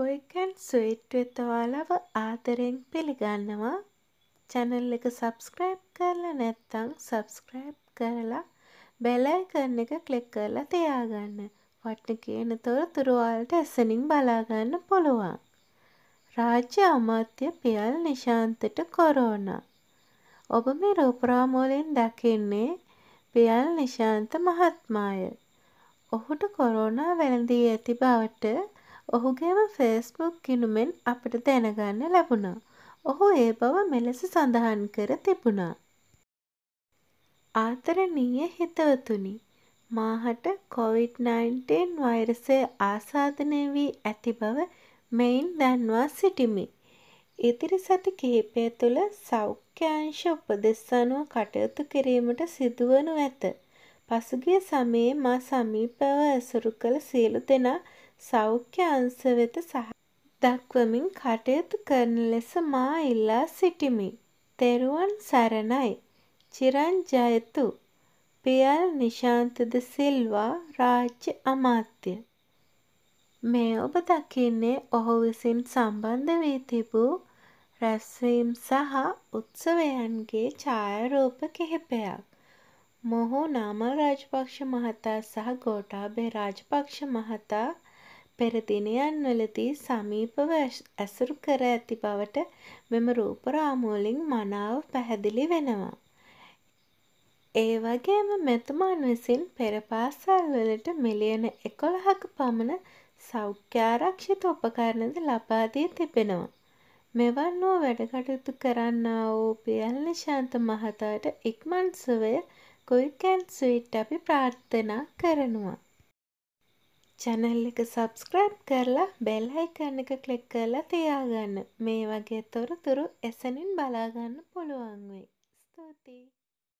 කොයිකන් sweet වෙත ඔයාලව ආදරෙන් පිළිගන්නවා චැනල් එක සබස්ක්‍රයිබ් කරලා නැත්තං සබස්ක්‍රයිබ් කරලා බැලයි කරන එක කලෙක් කරලා තියාගන්න වට්න කියන තොර තුරවාල්ට ඇසනින් බලාගන්න පුළුවන් රාජ්‍ය අමාත්‍ය පියල් නිශාන්තට කොරෝණ ඔබ මේ රෝපරාමෝලෙන් දකින්නේ පියල් නිශාන්ත මහත්මාය ඔහුට කොරෝනා වැළඳී ඇති බවට ඔහුගේම ෆෙස්බුක් ගිනුමෙන් අපට දැනගන්න ලැබුණා. ඔහු ඒ බව මෙලෙස සඳහන් කර තිබුණා. ආතරණීය හිතවතුනි මාහට කොවිD-19 වෛරසය ආසාධනය වී ඇති බව මෙයින් දැන්වා සිටිමි. ඉතිරි සති කිහිපය තුළ සෞඛ්‍යංශ උපදෙස් අනුව කටයුතු කිරීමට සිදුවනු ඇත. පසුගිය සමයේ මා සමීපව ඇසුරු කළ සියලු දෙනා සෞඛ්‍ය අංශ වෙත සහ දක්වමින් කටයුතු කරන ලෙස මා ඉල්ලා සිටිමි. තෙරුවන් සරණයි. චිරන් ජයතු. පියල් නිශාන්තද සිල්වා රාජ්‍ය අමාත්‍ය. මේ ඔබ දකින්නේ ඔහු විසින් සම්බන්ධ වී තිබූ රැස්වීම් සහ උත්සවයන්ගේ ඡායාරූප කිහිපයක්. මොහු නාමල් රාජපක්ෂ මහතා සහ ගෝඨාභය රාජපක්ෂ මහතා පෙර දිනයන්වලදී සමීපව ඇසුරු කර ඇති බවට මෙම රූප රාමුවලින් මනාව පැහැදිලි වෙනවා. ඒ වගේම මෙතුමන් විසින් පෙර පාසල්වලට මිලියන 11ක පමණ සෞඛ්‍යාරක්ෂිත උපකරණද ලබා දී තිබෙනවා. මෙවන් වූ වැඩකටයුතු කරන්නා වූ පියල් නිශාන්ත මහතාට ඉක්මන් සුවය ක්වික් ඇන්ඩ් ස්වීට් අපි ප්‍රාර්ථනා කරනවා. චැනල් එක සබස්ක්‍රයිබ් කරලා බෙල් අයිකන් එක ක්ලික් කරලා තියාගන්න මේ වගේ තොරතුරු එසනින් බලාගන්න පුළුවන් වෙයි. ස්තුතියි